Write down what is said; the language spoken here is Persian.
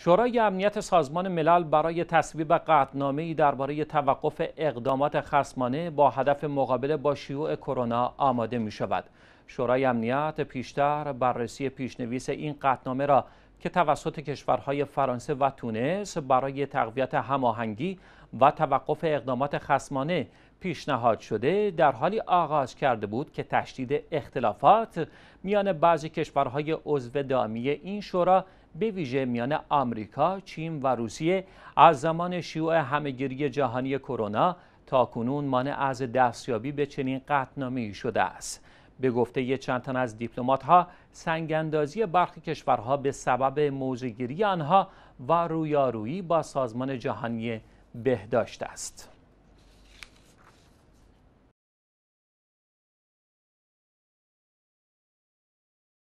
شورای امنیت سازمان ملل برای تصویب ای درباره توقف اقدامات خصمانه با هدف مقابله با شیوع کرونا آماده می شود. شورای امنیت پیشتر بررسی پیشنویس این قطعنامه را که توسط کشورهای فرانسه و تونس برای تقویت هماهنگی و توقف اقدامات خصمانه پیشنهاد شده در حالی آغاز کرده بود که تشدید اختلافات میان بعضی کشورهای عضو دامی این شورا به ویژه میان آمریکا، چین و روسیه از زمان شیوع همهگیری جهانی کرونا تا کنون مانع از دستیابی به چنین ای شده است. به گفته یه چند تن از دیپلمات ها سنگاندازی برخی کشورها به سبب موجگیری آنها و رویارویی با سازمان جهانی بهداشت است.